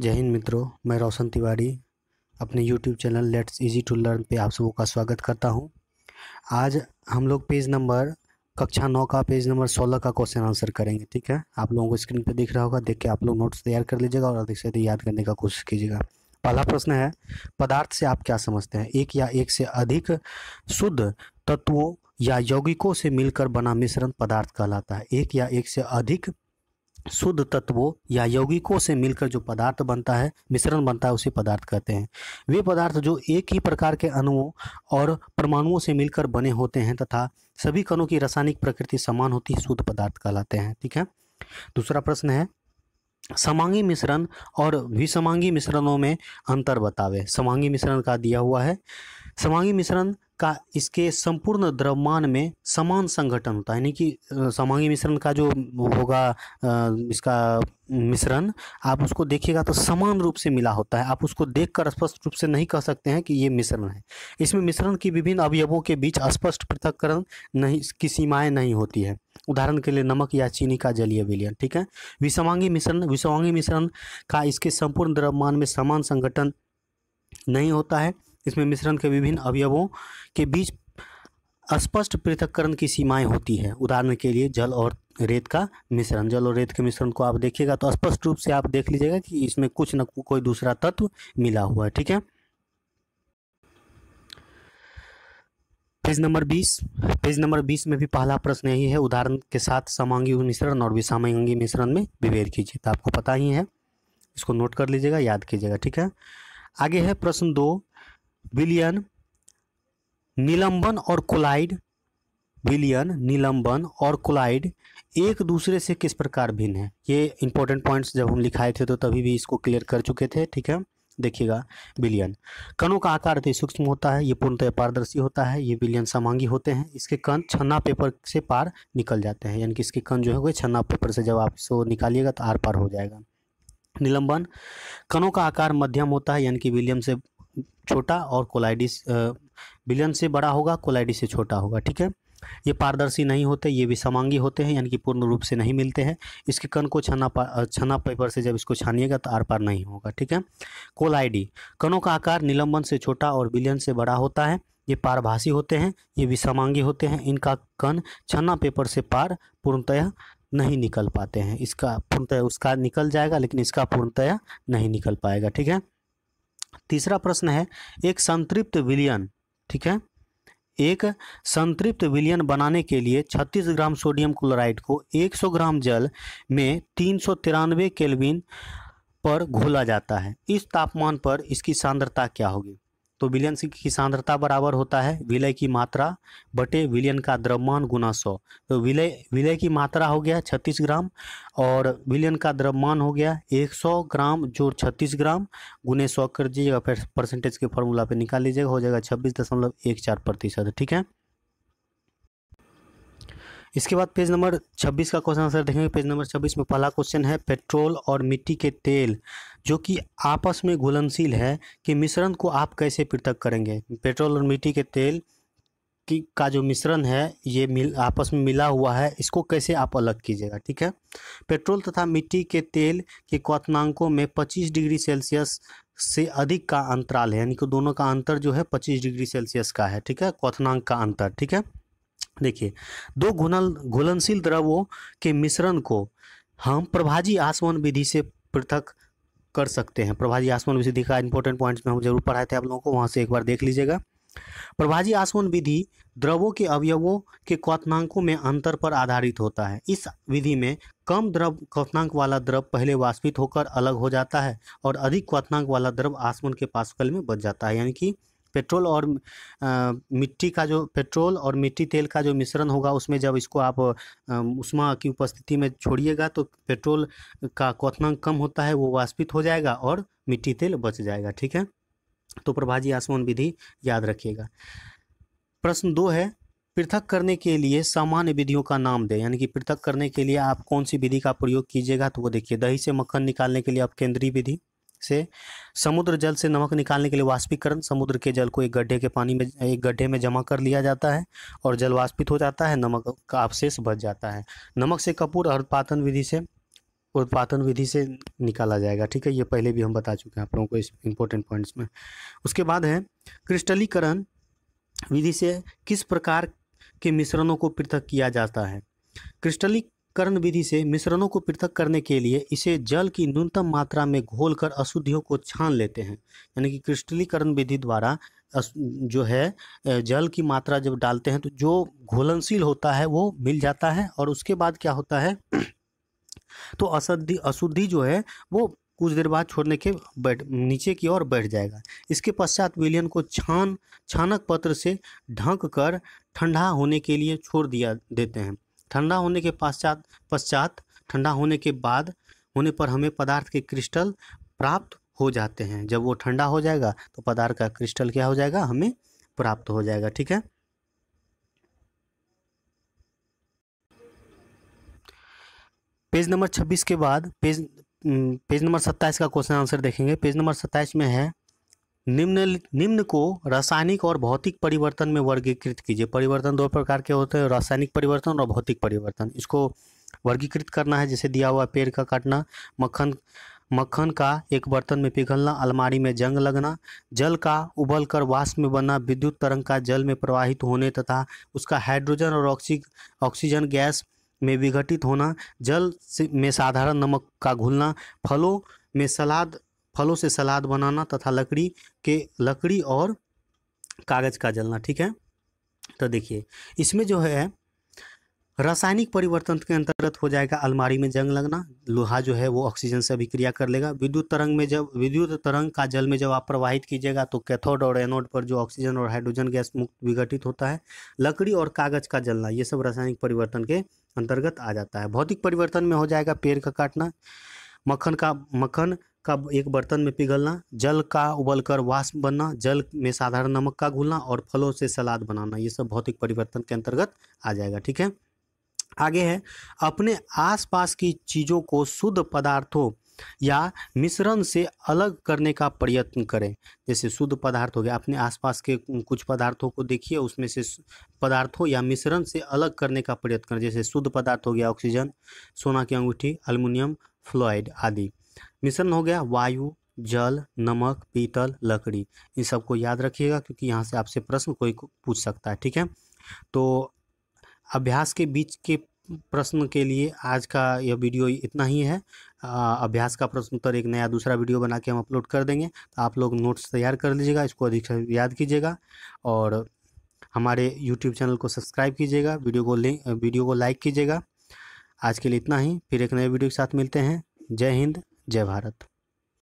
जय हिंद मित्रों मैं रोशन तिवारी अपने YouTube channel let's easy to learn पे आप सब का स्वागत करता हूं आज हम लोग पेज नंबर कक्षा नौ का पेज नंबर सोलह का क्वेश्चन आंसर करेंगे ठीक है आप लोगों को स्क्रीन पे दिख रहा होगा देख के आप लोग नोट्स तैयार कर लीजिएगा और अधिक से अधिक याद करने का कोशिश कीजिएगा पहला प्रश्न है पदार्थ से आप क्या समझते हैं एक या एक से अधिक शुद्ध तत्वों या यौगिकों से मिलकर बना मिश्रण पदार्थ कहलाता है एक या एक से अधिक शुद्ध तत्वों या यौगिकों से मिलकर जो पदार्थ बनता है मिश्रण बनता है उसे पदार्थ कहते हैं वे पदार्थ जो एक ही प्रकार के अणुओं और परमाणुओं से मिलकर बने होते हैं तथा सभी कणों की रासायनिक प्रकृति समान होती है शुद्ध पदार्थ कहलाते हैं ठीक है दूसरा प्रश्न है समांगी मिश्रण और विसमांगी मिश्रणों में अंतर बतावे समांगी मिश्रण का दिया हुआ है समांगी मिश्रण का इसके संपूर्ण द्रव्यमान में समान संगठन होता है यानी कि समांगी मिश्रण का जो होगा इसका मिश्रण आप उसको देखिएगा तो समान रूप से मिला होता है आप उसको देखकर स्पष्ट रूप से नहीं कह सकते हैं कि ये मिश्रण है इसमें मिश्रण की विभिन्न अवयवों के बीच स्पष्ट पृथककरण नहीं की सीमाएँ नहीं होती है उदाहरण के लिए नमक या चीनी का जलीय विलयन ठीक है विषवांगी मिश्रण विषवांगी मिश्रण का इसके संपूर्ण द्रव्यमान में समान संगठन नहीं होता है इसमें मिश्रण के विभिन्न अवयवों के बीच स्पष्ट पृथककरण की सीमाएं होती है उदाहरण के लिए जल और रेत का मिश्रण जल और रेत के मिश्रण को आप देखिएगा तो स्पष्ट रूप से आप देख लीजिएगा कि इसमें कुछ न कोई दूसरा तत्व मिला हुआ है ठीक है पेज नंबर बीस पेज नंबर बीस में भी पहला प्रश्न यही है उदाहरण के साथ समांगी मिश्रण और विषामांगी मिश्रण में विभेद कीजिए तो आपको पता ही है इसको नोट कर लीजिएगा याद कीजिएगा ठीक है आगे है प्रश्न दो विलियन निलंबन और कोलाइड विलियन निलंबन और कोलाइड एक दूसरे से किस प्रकार भिन्न है ये इंपॉर्टेंट पॉइंट्स जब हम लिखाए थे तो तभी भी इसको क्लियर कर चुके थे ठीक है देखिएगा विलियन कणों का आकार अति सूक्ष्म होता है ये पूर्णतः पारदर्शी होता है ये विलियन समांगी होते हैं इसके कण छन्ना पेपर से पार निकल जाते हैं यानी कि इसके कण जो है छन्ना पेपर से जब आप इसको निकालिएगा तो आर पार हो जाएगा निलंबन कणों का आकार मध्यम होता है यानी कि विलियम से छोटा और कोलाइडी विलयन से बड़ा होगा कोलाइडी से छोटा होगा ठीक है ये पारदर्शी नहीं होते ये विषमांगी होते हैं यानी कि पूर्ण रूप से नहीं मिलते हैं इसके कण को छना छना पेपर से जब इसको छानिएगा तो आर पार नहीं होगा ठीक है कोलाइडी कणों का आकार निलंबन से छोटा और बिलियन से बड़ा होता है ये पारभाषी होते हैं ये विषमांगी होते हैं इनका कण छन्ना पेपर से पार पूर्णतया नहीं निकल पाते हैं इसका पूर्णतया उसका निकल जाएगा लेकिन इसका पूर्णतया नहीं निकल पाएगा ठीक है तीसरा प्रश्न है एक संतृप्त विलियन ठीक है एक संतृप्त विलियन बनाने के लिए 36 ग्राम सोडियम क्लोराइड को 100 ग्राम जल में तीन सौ केल्विन पर घोला जाता है इस तापमान पर इसकी सांद्रता क्या होगी तो विलयन की सांद्रता बराबर होता है विलय की मात्रा बटे विलयन का द्रव्यमान गुना सौ तो विलय विलय की मात्रा हो गया छत्तीस ग्राम और विलयन का द्रव्यमान हो गया एक सौ ग्राम जो छत्तीस ग्राम गुने सौ कर दीजिएगा फिर परसेंटेज के फॉर्मूला पे निकाल लीजिएगा हो जाएगा छब्बीस दशमलव एक चार प्रतिशत ठीक है इसके बाद पेज नंबर 26 का क्वेश्चन आंसर देखेंगे पेज नंबर 26 में पहला क्वेश्चन है पेट्रोल और मिट्टी के तेल जो कि आपस में घुलनशील है कि मिश्रण को आप कैसे पृथक करेंगे पेट्रोल और मिट्टी के तेल की का जो मिश्रण है ये मिल आपस में मिला हुआ है इसको कैसे आप अलग कीजिएगा ठीक है पेट्रोल तथा मिट्टी के तेल के क्वनांकों में पच्चीस डिग्री सेल्सियस से अधिक का अंतराल है यानी कि दोनों का अंतर जो है पच्चीस डिग्री सेल्सियस का है ठीक है क्वनांक का अंतर ठीक है देखिए दो घुनल घुलनशील द्रवों के मिश्रण को हम प्रभाजी आसमन विधि से पृथक कर सकते हैं प्रभाजी आसमन विधि का इंपॉर्टेंट पॉइंट्स में हम जरूर पढ़ाए थे आप लोगों को वहाँ से एक बार देख लीजिएगा प्रभाजी आसमन विधि द्रवों के अवयवों के क्वनांकों में अंतर पर आधारित होता है इस विधि में कम द्रव क्वनांक वाला द्रव पहले वाष्पित होकर अलग हो जाता है और अधिक क्वनांक वाला द्रव आसमन के पासकल में बच जाता है यानी कि पेट्रोल और मिट्टी का जो पेट्रोल और मिट्टी तेल का जो मिश्रण होगा उसमें जब इसको आप उष्मा की उपस्थिति में छोड़िएगा तो पेट्रोल का क्वथनांक कम होता है वो वाष्पित हो जाएगा और मिट्टी तेल बच जाएगा ठीक है तो प्रभाजी आसमान विधि याद रखिएगा प्रश्न दो है पृथक करने के लिए सामान्य विधियों का नाम दें यानी कि पृथक करने के लिए आप कौन सी विधि का प्रयोग कीजिएगा तो वो देखिए दही से मक्खन निकालने के लिए आप केंद्रीय विधि से समुद्र जल से नमक निकालने के लिए वाष्पीकरण समुद्र के जल को एक गड्ढे के पानी में एक गड्ढे में जमा कर लिया जाता है और जल वाष्पित हो जाता है नमक का अवशेष बच जाता है नमक से कपूर अर्धपातन विधि से उत्पादन विधि से निकाला जाएगा ठीक है ये पहले भी हम बता चुके हैं आप लोगों को इस इम्पोर्टेंट पॉइंट्स में उसके बाद है क्रिस्टलीकरण विधि से किस प्रकार के मिश्रणों को पृथक किया जाता है क्रिस्टली करण विधि से मिश्रणों को पृथक करने के लिए इसे जल की न्यूनतम मात्रा में घोलकर अशुद्धियों को छान लेते हैं यानी कि क्रिस्टलीकरण विधि द्वारा जो है जल की मात्रा जब डालते हैं तो जो घोलनशील होता है वो मिल जाता है और उसके बाद क्या होता है तो अशुद्धि अशुद्धि जो है वो कुछ देर बाद छोड़ने के बैठ नीचे की ओर बैठ जाएगा इसके पश्चात विलियन को छान छानक पत्र से ढंक कर ठंडा होने के लिए छोड़ दिया देते हैं ठंडा होने के पश्चात पश्चात ठंडा होने के बाद होने पर हमें पदार्थ के क्रिस्टल प्राप्त हो जाते हैं जब वो ठंडा हो जाएगा तो पदार्थ का क्रिस्टल क्या हो जाएगा हमें प्राप्त हो जाएगा ठीक है पेज नंबर छब्बीस के बाद पेज पेज नंबर सत्ताईस का क्वेश्चन आंसर देखेंगे पेज नंबर सत्ताईस में है निम्न निम्न को रासायनिक और भौतिक परिवर्तन में वर्गीकृत कीजिए परिवर्तन दो प्रकार के होते हैं रासायनिक परिवर्तन और भौतिक परिवर्तन इसको वर्गीकृत करना है जैसे दिया हुआ पेड़ का काटना मक्खन मक्खन का एक बर्तन में पिघलना अलमारी में जंग लगना जल का उबल कर वाष्प में बनना विद्युत तरंग का जल में प्रवाहित होने तथा उसका हाइड्रोजन और ऑक्सी ऑक्सीजन गैस में विघटित होना जल में साधारण नमक का घुलना फलों में सलाद फलों से सलाद बनाना तथा लकड़ी के लकड़ी और कागज़ का जलना ठीक है तो देखिए इसमें जो है रासायनिक परिवर्तन के अंतर्गत हो जाएगा अलमारी में जंग लगना लोहा जो है वो ऑक्सीजन से अभिक्रिया कर लेगा विद्युत तरंग में जब विद्युत तरंग का जल में जब आप प्रवाहित कीजिएगा तो कैथोड और एनोड पर जो ऑक्सीजन और हाइड्रोजन गैस मुक्त विघटित होता है लकड़ी और कागज का जलना ये सब रासायनिक परिवर्तन के अंतर्गत आ जाता है भौतिक परिवर्तन में हो जाएगा पेड़ का काटना मक्खन का मक्खन का एक बर्तन में पिघलना जल का उबलकर वाष्प बनना जल में साधारण नमक का घुलना और फलों से सलाद बनाना ये सब भौतिक परिवर्तन के अंतर्गत आ जाएगा ठीक है आगे है अपने आसपास की चीज़ों को शुद्ध पदार्थों या मिश्रण से अलग करने का प्रयत्न करें जैसे शुद्ध पदार्थ हो गया अपने आसपास के कुछ पदार्थों को देखिए उसमें से पदार्थों या मिश्रण से अलग करने का प्रयत्न करें जैसे शुद्ध पदार्थ हो गया ऑक्सीजन सोना की अंगूठी अल्मोनियम फ्लोइड आदि मिश्रण हो गया वायु जल नमक पीतल लकड़ी इन सबको याद रखिएगा क्योंकि यहाँ से आपसे प्रश्न कोई को पूछ सकता है ठीक है तो अभ्यास के बीच के प्रश्न के लिए आज का यह वीडियो इतना ही है आ, अभ्यास का प्रश्न उत्तर एक नया दूसरा वीडियो बना के हम अपलोड कर देंगे तो आप लोग नोट्स तैयार कर लीजिएगा इसको अधिक से याद कीजिएगा और हमारे यूट्यूब चैनल को सब्सक्राइब कीजिएगा वीडियो को लिंक वीडियो को लाइक कीजिएगा आज के लिए इतना ही फिर एक नए वीडियो के साथ मिलते हैं जय हिंद जय भारत